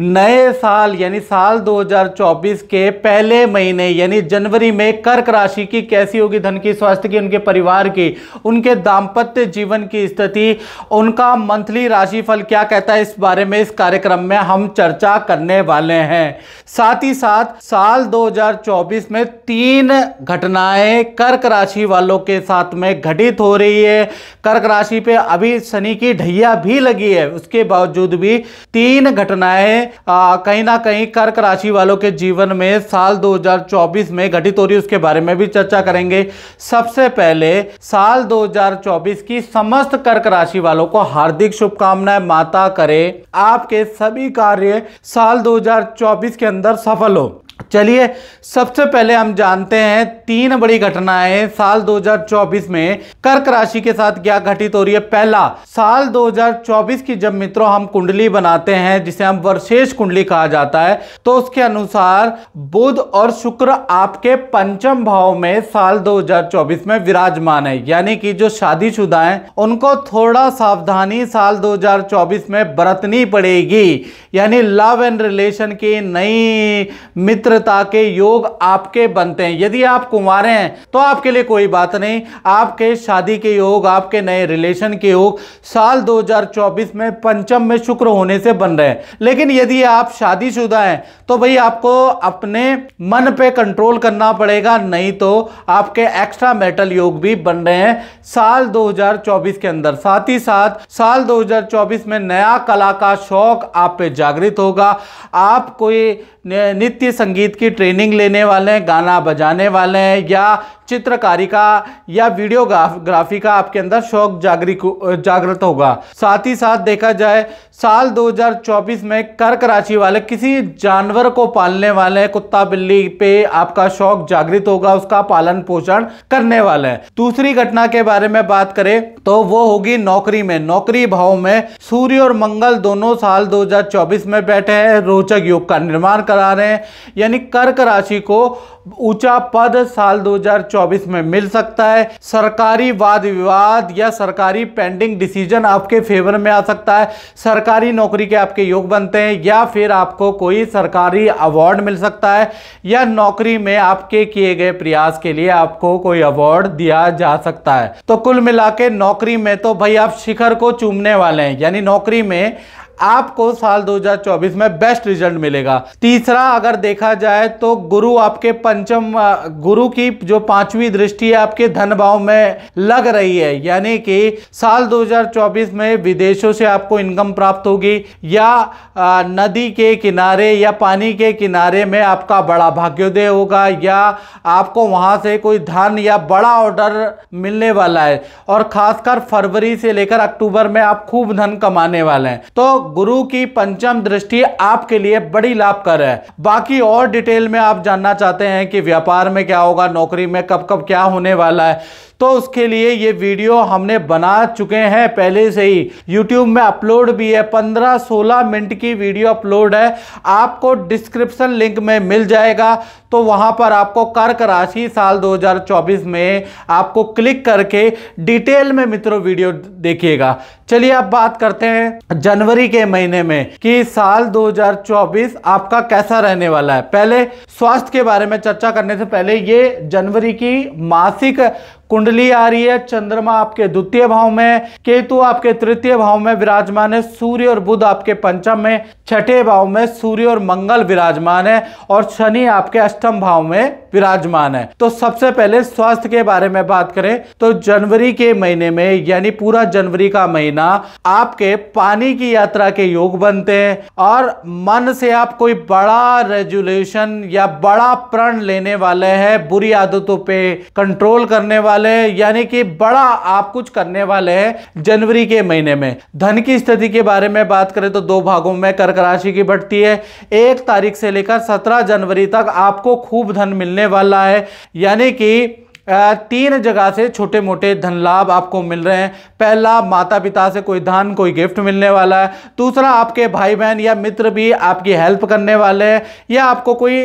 नए साल यानी साल 2024 के पहले महीने यानी जनवरी में कर्क राशि की कैसी होगी धन की स्वास्थ्य की उनके परिवार की उनके दाम्पत्य जीवन की स्थिति उनका मंथली राशिफल क्या कहता है इस बारे में इस कार्यक्रम में हम चर्चा करने वाले हैं साथ ही साथ साल 2024 में तीन घटनाएं कर्क राशि वालों के साथ में घटित हो रही है कर्क राशि पे अभी शनि की ढैया भी लगी है उसके बावजूद भी तीन घटनाएं आ, कहीं ना कहीं कर्क राशि वालों के जीवन में साल 2024 में घटित हो रही उसके बारे में भी चर्चा करेंगे सबसे पहले साल 2024 की समस्त कर्क राशि वालों को हार्दिक शुभकामनाएं माता करे आपके सभी कार्य साल 2024 के अंदर सफल हो चलिए सबसे पहले हम जानते हैं तीन बड़ी घटनाएं साल 2024 में कर्क राशि के साथ क्या घटित हो रही है पहला साल 2024 की जब मित्रों हम कुंडली बनाते हैं जिसे हम वर्षेश कुंडली कहा जाता है तो उसके अनुसार बुध और शुक्र आपके पंचम भाव में साल 2024 में विराजमान है यानी कि जो शादीशुदा है उनको थोड़ा सावधानी साल दो में बरतनी पड़ेगी यानी लव एंड रिलेशन की नई मित्र मित्रता के योग आपके बनते हैं यदि आप कुंवर हैं तो आपके लिए कोई बात नहीं आपके शादी के योग आपके नए रिलेशन के योग साल 2024 में पंचम में शुक्र होने से बन रहे हैं लेकिन यदि आप शादीशुदा हैं तो भाई आपको अपने मन पे कंट्रोल करना पड़ेगा नहीं तो आपके एक्स्ट्रा मेटल योग भी बन रहे हैं साल 2024 के अंदर साथ ही साथ साल 2024 में नया कला का शौक आप पे जागृत होगा आप कोई नित्य संगीत की ट्रेनिंग लेने वाले हैं गाना बजाने वाले हैं या चित्रकारी का या वीडियोग्राफी का आपके अंदर शौक जागरिक जागृत होगा साथ ही साथ देखा जाए साल 2024 में कर्क राशि वाले किसी जानवर को पालने वाले कुत्ता बिल्ली पे आपका शौक जागृत होगा उसका पालन पोषण करने वाले दूसरी घटना के बारे में बात करें तो वो होगी नौकरी में नौकरी भाव में सूर्य और मंगल दोनों साल 2024 में बैठे हैं रोचक योग का निर्माण करा रहे हैं यानी कर्क राशि को ऊंचा पद साल 2024 में मिल सकता है सरकारी वाद विवाद या सरकारी पेंडिंग डिसीजन आपके फेवर में आ सकता है सरकारी नौकरी के आपके योग बनते हैं या फिर आपको कोई सरकारी अवार्ड मिल सकता है या नौकरी में आपके किए गए प्रयास के लिए आपको कोई अवार्ड दिया जा सकता है तो कुल मिला नौकरी में तो भाई आप शिखर को चूमने वाले हैं यानी नौकरी में आपको साल 2024 में बेस्ट रिजल्ट मिलेगा तीसरा अगर देखा जाए तो गुरु आपके पंचम गुरु की जो पांचवी दृष्टि है आपके धन भाव में लग रही है यानी कि साल 2024 में विदेशों से आपको इनकम प्राप्त होगी या नदी के किनारे या पानी के किनारे में आपका बड़ा भाग्योदय होगा या आपको वहां से कोई धन या बड़ा ऑर्डर मिलने वाला है और खासकर फरवरी से लेकर अक्टूबर में आप खूब धन कमाने वाले हैं तो गुरु की पंचम दृष्टि आपके लिए बड़ी कर है बाकी और डिटेल में आप जानना चाहते हैं कि व्यापार में क्या होगा नौकरी में कब कब क्या होने वाला है तो उसके लिए ये वीडियो हमने बना चुके हैं पहले से ही यूट्यूब में अपलोड भी है पंद्रह सोलह मिनट की वीडियो अपलोड है आपको डिस्क्रिप्शन लिंक में मिल जाएगा तो वहाँ पर आपको कर्क राशि साल 2024 में आपको क्लिक करके डिटेल में मित्रों वीडियो देखिएगा चलिए अब बात करते हैं जनवरी के महीने में कि साल 2024 आपका कैसा रहने वाला है पहले स्वास्थ्य के बारे में चर्चा करने से पहले ये जनवरी की मासिक कुंडली आ रही है चंद्रमा आपके द्वितीय भाव में केतु आपके तृतीय भाव में विराजमान है सूर्य और बुध आपके पंचम में छठे भाव में सूर्य और मंगल विराजमान है और शनि आपके अष्टम भाव में विराजमान है तो सबसे पहले स्वास्थ्य के बारे में बात करें तो जनवरी के महीने में यानी पूरा जनवरी का महीना आपके पानी की यात्रा के योग बनते हैं और मन से आप कोई बड़ा रेजुलेशन या बड़ा प्रण लेने वाले हैं बुरी आदतों पे कंट्रोल करने वाले वाले हैं यानी कि बड़ा आप कुछ करने वाले हैं जनवरी के महीने में धन की स्थिति के बारे में बात करें तो दो भागों में कर्क राशि की बढ़ती है एक तारीख से लेकर सत्रह जनवरी तक आपको खूब धन मिलने वाला है यानी कि तीन जगह से छोटे मोटे धन लाभ आपको मिल रहे हैं पहला माता पिता से कोई धन कोई गिफ्ट मिलने वाला है दूसरा आपके भाई बहन या मित्र भी आपकी हेल्प करने वाले हैं या आपको कोई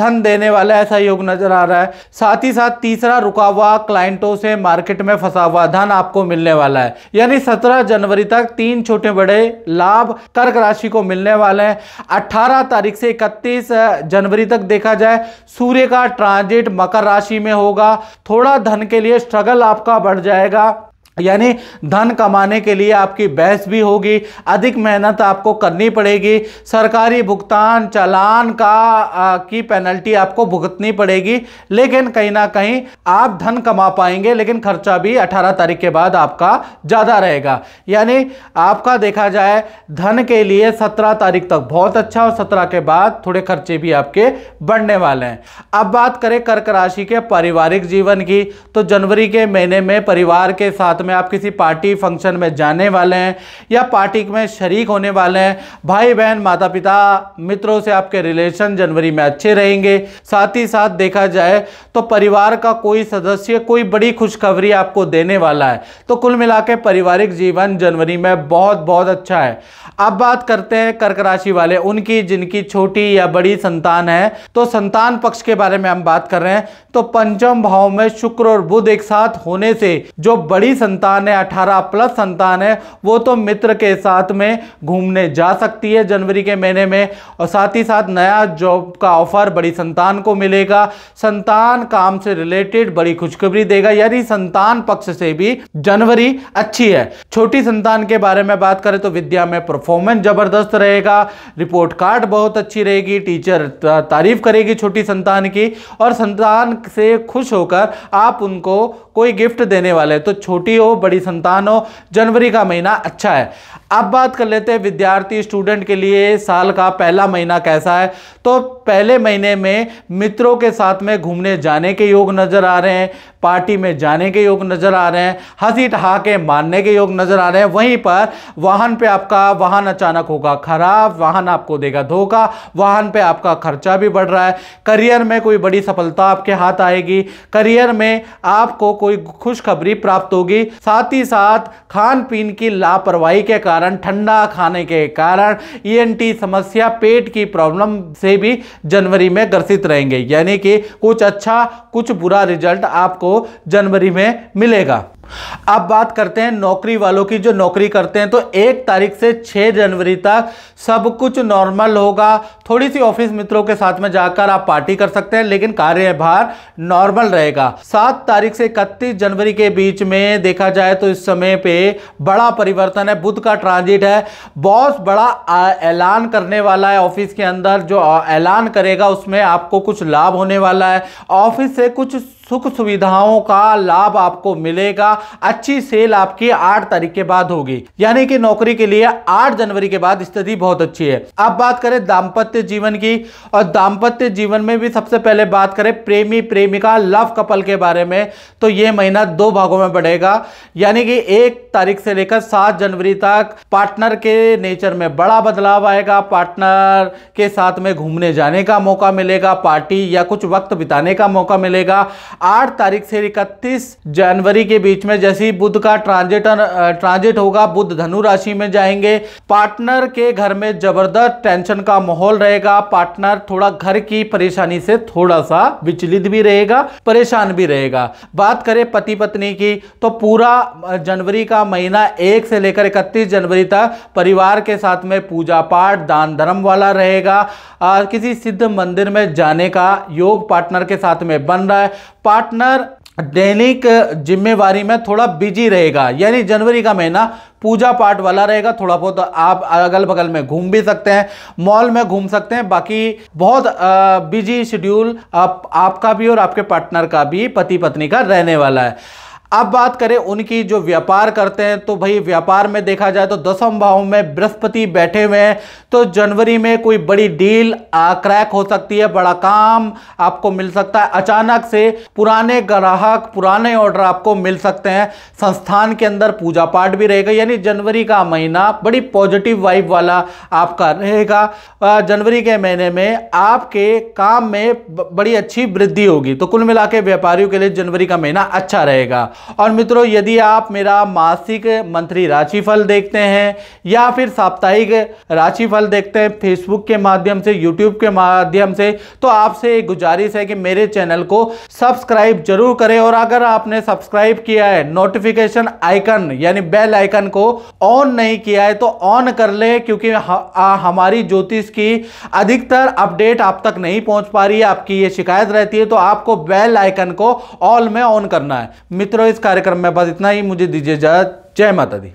धन देने वाला है ऐसा योग नजर आ रहा है साथ ही साथ तीसरा रुका हुआ क्लाइंटों से मार्केट में फंसा हुआ धन आपको मिलने वाला है यानी सत्रह जनवरी तक तीन छोटे बड़े लाभ कर्क राशि को मिलने वाले हैं अट्ठारह तारीख से इकतीस जनवरी तक देखा जाए सूर्य का ट्रांजिट मकर राशि में होगा थोड़ा धन के लिए स्ट्रगल आपका बढ़ जाएगा यानी धन कमाने के लिए आपकी बहस भी होगी अधिक मेहनत आपको करनी पड़ेगी सरकारी भुगतान चालान का आ, की पेनल्टी आपको भुगतनी पड़ेगी लेकिन कहीं ना कहीं आप धन कमा पाएंगे लेकिन खर्चा भी 18 तारीख के बाद आपका ज़्यादा रहेगा यानी आपका देखा जाए धन के लिए 17 तारीख तक बहुत अच्छा और सत्रह के बाद थोड़े खर्चे भी आपके बढ़ने वाले हैं अब बात करें कर्क राशि के पारिवारिक जीवन की तो जनवरी के महीने में परिवार के साथ में में आप किसी पार्टी फंक्शन में जाने वाले हैं या पार्टी में शरीक होने वाले हैं भाई बहन माता पिता मित्रों से आपके रिलेशन जनवरी में अच्छे रहेंगे साथ ही साथ देखा जाए तो परिवार का कोई सदस्य कोई बड़ी खुशखबरी आपको देने वाला है तो कुल मिला पारिवारिक जीवन जनवरी में बहुत बहुत अच्छा है अब बात करते हैं कर्क राशि वाले उनकी जिनकी छोटी या बड़ी संतान है तो संतान पक्ष के बारे में हम बात कर रहे हैं तो पंचम भाव में शुक्र और बुध एक साथ होने से जो बड़ी संतान संतान है अठारह प्लस संतान है वो तो मित्र के साथ में घूमने जा सकती है जनवरी के महीने में और साथ ही साथ नया जॉब का ऑफर बड़ी संतान को मिलेगा संतान काम से रिलेटेड बड़ी खुशखबरी देगा यानी संतान पक्ष से भी जनवरी अच्छी है छोटी संतान के बारे में बात करें तो विद्या में परफॉर्मेंस जबरदस्त रहेगा रिपोर्ट कार्ड बहुत अच्छी रहेगी टीचर तारीफ करेगी छोटी संतान की और संतान से खुश होकर आप उनको कोई गिफ्ट देने वाले हैं तो छोटी हो बड़ी संतान हो जनवरी का महीना अच्छा है अब बात कर लेते हैं विद्यार्थी स्टूडेंट के लिए साल का पहला महीना कैसा है तो पहले महीने में मित्रों के साथ में घूमने जाने के योग नज़र आ रहे हैं पार्टी में जाने के योग नज़र आ रहे हैं हंसी ठहाके मारने के योग नज़र आ रहे हैं वहीं पर वाहन पे आपका वाहन अचानक होगा खराब वाहन आपको देगा धोखा वाहन पे आपका खर्चा भी बढ़ रहा है करियर में कोई बड़ी सफलता आपके हाथ आएगी करियर में आपको कोई खुशखबरी प्राप्त होगी साथ ही साथ खान पीन की लापरवाही के कारण कारण ठंडा खाने के कारण ईएनटी e समस्या पेट की प्रॉब्लम से भी जनवरी में ग्रसित रहेंगे यानी कि कुछ अच्छा कुछ बुरा रिजल्ट आपको जनवरी में मिलेगा अब बात करते हैं नौकरी वालों की जो नौकरी करते हैं तो एक तारीख से छः जनवरी तक सब कुछ नॉर्मल होगा थोड़ी सी ऑफिस मित्रों के साथ में जाकर आप पार्टी कर सकते हैं लेकिन कार्यभार नॉर्मल रहेगा सात तारीख से इकतीस जनवरी के बीच में देखा जाए तो इस समय पे बड़ा परिवर्तन है बुद्ध का ट्रांजिट है बॉस बड़ा ऐलान करने वाला है ऑफिस के अंदर जो ऐलान करेगा उसमें आपको कुछ लाभ होने वाला है ऑफिस से कुछ सुख सुविधाओं का लाभ आपको मिलेगा अच्छी सेल आपकी आठ तारीख के बाद होगी यानी कि नौकरी के लिए आठ जनवरी के बाद स्थिति बहुत अच्छी है अब बात करें दाम्पत्य जीवन की और दाम्पत्य जीवन में भी सबसे पहले बात करें प्रेमी प्रेमिका लव कपल के बारे में तो ये महीना दो भागों में बढ़ेगा यानी कि एक तारीख से लेकर सात जनवरी तक पार्टनर के नेचर में बड़ा बदलाव आएगा पार्टनर के साथ में घूमने जाने का मौका मिलेगा पार्टी या कुछ वक्त बिताने का मौका मिलेगा आठ तारीख से इकतीस जनवरी के बीच में जैसे ही बुद्ध का ट्रांजिट ट्रांजिट होगा बुद्ध धनु राशि में जाएंगे पार्टनर के घर में जबरदस्त टेंशन का माहौल रहेगा पार्टनर थोड़ा घर की परेशानी से थोड़ा सा विचलित भी रहेगा परेशान भी रहेगा बात करें पति पत्नी की तो पूरा जनवरी का महीना एक से लेकर इकतीस जनवरी तक परिवार के साथ में पूजा पाठ दान धर्म वाला रहेगा किसी सिद्ध मंदिर में जाने का योग पार्टनर के साथ में बन रहा है पार्टनर दैनिक जिम्मेवारी में थोड़ा बिजी रहेगा यानी जनवरी का महीना पूजा पाठ वाला रहेगा थोड़ा बहुत आप अगल बगल में घूम भी सकते हैं मॉल में घूम सकते हैं बाकी बहुत बिजी शेड्यूल आप, आपका भी और आपके पार्टनर का भी पति पत्नी का रहने वाला है अब बात करें उनकी जो व्यापार करते हैं तो भाई व्यापार में देखा जाए तो दसम भाव में बृहस्पति बैठे हुए हैं तो जनवरी में कोई बड़ी डील क्रैक हो सकती है बड़ा काम आपको मिल सकता है अचानक से पुराने ग्राहक पुराने ऑर्डर आपको मिल सकते हैं संस्थान के अंदर पूजा पाठ भी रहेगा यानी जनवरी का महीना बड़ी पॉजिटिव वाइब वाला आपका रहेगा जनवरी के महीने में आपके काम में बड़ी अच्छी वृद्धि होगी तो कुल मिला व्यापारियों के लिए जनवरी का महीना अच्छा रहेगा और मित्रों यदि आप मेरा मासिक मंत्री राशि फल देखते हैं या फिर साप्ताहिक राशिफल देखते हैं फेसबुक के माध्यम से यूट्यूब के माध्यम से तो आपसे एक गुजारिश है कि मेरे चैनल को सब्सक्राइब जरूर करें और अगर आपने सब्सक्राइब किया है नोटिफिकेशन आइकन यानी बेल आइकन को ऑन नहीं किया है तो ऑन कर ले क्योंकि हमारी ज्योतिष की अधिकतर अपडेट आप तक नहीं पहुंच पा रही है आपकी ये शिकायत रहती है तो आपको बेल आइकन को ऑल में ऑन करना है मित्रों इस कार्यक्रम में बस इतना ही मुझे दीजिए इजाजत जय माता दी